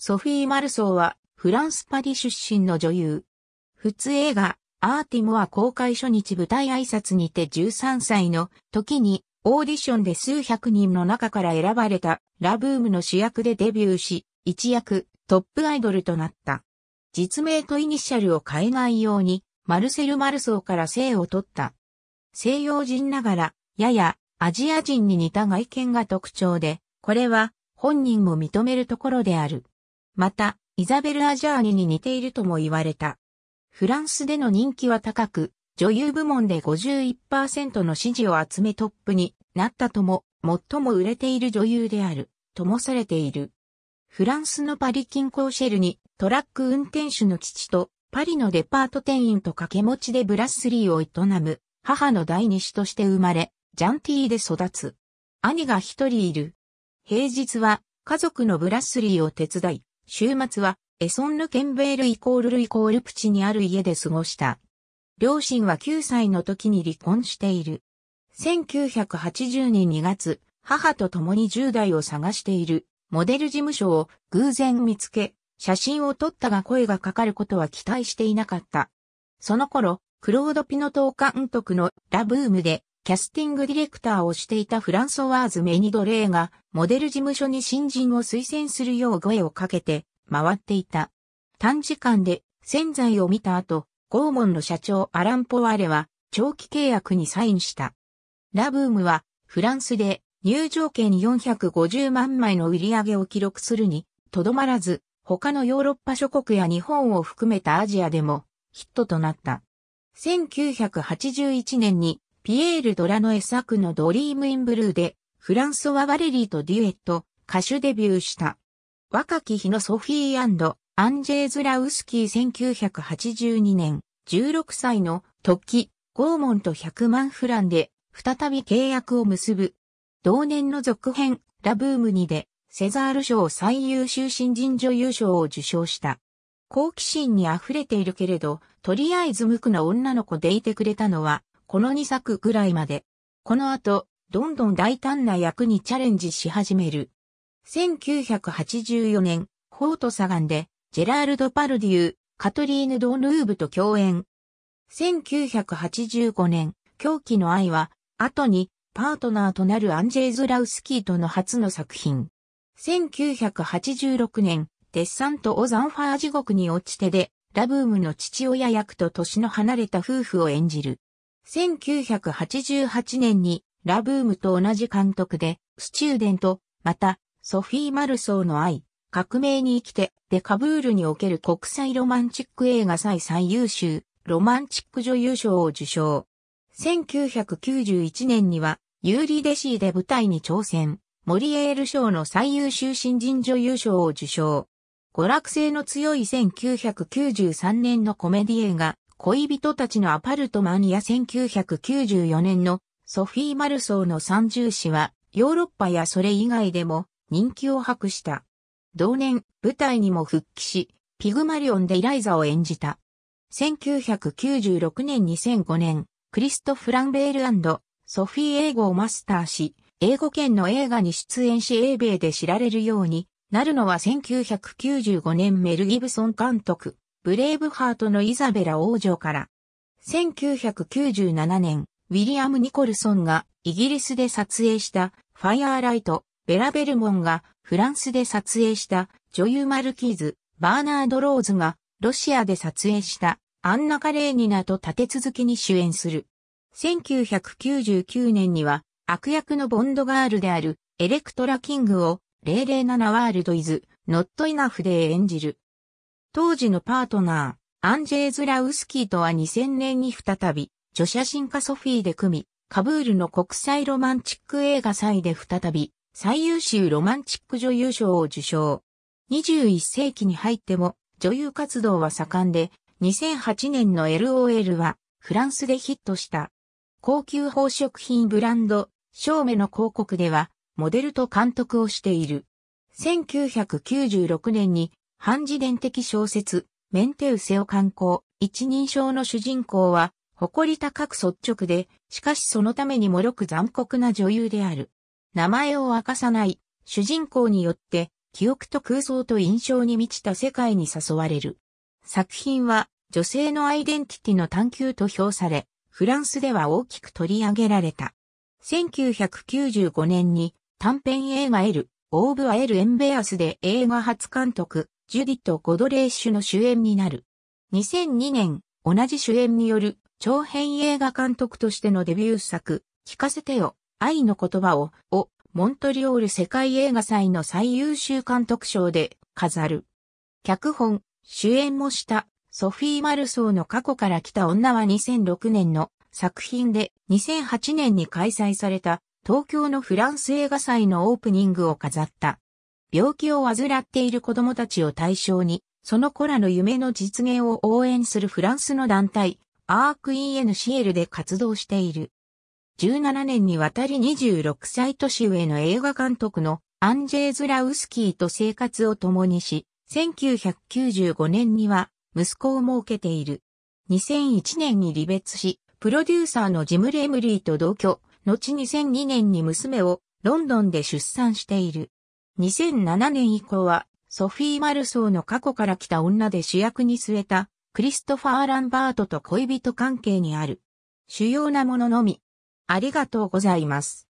ソフィー・マルソーは、フランス・パリ出身の女優。普通映画、アーティモア公開初日舞台挨拶にて13歳の時に、オーディションで数百人の中から選ばれたラブームの主役でデビューし、一躍トップアイドルとなった。実名とイニシャルを変えないように、マルセル・マルソーから姓を取った。西洋人ながら、ややアジア人に似た外見が特徴で、これは本人も認めるところである。また、イザベル・アジャーニに似ているとも言われた。フランスでの人気は高く、女優部門で51%の支持を集めトップになったとも、最も売れている女優である、ともされている。フランスのパリ近郊シェルにトラック運転手の父とパリのデパート店員と掛け持ちでブラッスリーを営む母の第二子として生まれ、ジャンティーで育つ。兄が一人いる。平日は家族のブラッスリーを手伝い、週末はエソンヌ・ケンベールイコールルイコールプチにある家で過ごした。両親は9歳の時に離婚している。1980年2月、母と共に10代を探しているモデル事務所を偶然見つけ、写真を撮ったが声がかかることは期待していなかった。その頃、クロード・ピノトー監督のラ・ブームでキャスティングディレクターをしていたフランソワーズ・メニドレーが、モデル事務所に新人を推薦するよう声をかけて、回っていた。短時間で、潜在を見た後、ゴーモンの社長アラン・ポワレは、長期契約にサインした。ラブームは、フランスで、入場券450万枚の売り上げを記録するに、とどまらず、他のヨーロッパ諸国や日本を含めたアジアでも、ヒットとなった。1981年にピエール・ドラノエ作のドリーム・イン・ブルーで、フランソワ・バレリーとデュエット、歌手デビューした。若き日のソフィーアンジェーズ・ラウスキー1982年、16歳の時、ゴーモンと100万フランで、再び契約を結ぶ。同年の続編、ラブーム2で、セザール賞最優秀新人女優賞を受賞した。好奇心に溢れているけれど、とりあえず無垢な女の子でいてくれたのは、この2作ぐらいまで。この後、どんどん大胆な役にチャレンジし始める。1984年、フォート・サガンで、ジェラールド・パルディュー、カトリーヌ・ドン・ルーブと共演。1985年、狂気の愛は、後に、パートナーとなるアンジェイ・ズラウスキーとの初の作品。1986年、デッサンとオザンファー地獄に落ちてで、ラブームの父親役と年の離れた夫婦を演じる。1988年にラブームと同じ監督で、スチューデント、また、ソフィー・マルソーの愛、革命に生きて、デカブールにおける国際ロマンチック映画祭最優秀、ロマンチック女優賞を受賞。1991年には、ユーリ・デシーで舞台に挑戦、モリエール賞の最優秀新人女優賞を受賞。娯楽性の強い1993年のコメディ映画、恋人たちのアパルトマンや1994年のソフィー・マルソーの三重詩はヨーロッパやそれ以外でも人気を博した。同年、舞台にも復帰し、ピグマリオンでイライザを演じた。1996年2005年、クリスト・フランベールソフィー英語をマスターし、英語圏の映画に出演し英米で知られるようになるのは1995年メル・ギブソン監督、ブレイブハートのイザベラ王女から。1997年、ウィリアム・ニコルソンがイギリスで撮影したファイアーライト、ベラ・ベルモンがフランスで撮影した女優マルキーズ、バーナード・ローズがロシアで撮影したアンナ・カレーニナと立て続けに主演する。1999年には悪役のボンドガールであるエレクトラ・キングを007ワールド・イズ・ノット・イナフで演じる。当時のパートナー、アンジェーズ・ラウスキーとは2000年に再び、著写真家ソフィーで組み、カブールの国際ロマンチック映画祭で再び、最優秀ロマンチック女優賞を受賞。21世紀に入っても、女優活動は盛んで、2008年の LOL は、フランスでヒットした。高級宝飾品ブランド、ーメの広告では、モデルと監督をしている。1996年に半自伝的小説、メンテウセオ観光、一人称の主人公は、誇り高く率直で、しかしそのためにもろく残酷な女優である。名前を明かさない、主人公によって、記憶と空想と印象に満ちた世界に誘われる。作品は、女性のアイデンティティの探求と評され、フランスでは大きく取り上げられた。1995年に短編映画 L、オーブアエル・エンベアスで映画初監督、ジュディット・ゴドレーシュの主演になる。2002年、同じ主演による長編映画監督としてのデビュー作、聞かせてよ、愛の言葉を、を、モントリオール世界映画祭の最優秀監督賞で飾る。脚本、主演もした、ソフィー・マルソーの過去から来た女は2006年の作品で2008年に開催された東京のフランス映画祭のオープニングを飾った。病気を患っている子供たちを対象に、その子らの夢の実現を応援するフランスの団体、アーク ENCL で活動している。17年にわたり26歳年上の映画監督のアンジェイ・ズ・ラウスキーと生活を共にし、1995年には息子を設けている。2001年に離別し、プロデューサーのジム・レムリーと同居、後2002年に娘をロンドンで出産している。2007年以降は、ソフィー・マルソーの過去から来た女で主役に据えた、クリストファー・ランバートと恋人関係にある。主要なもののみ。ありがとうございます。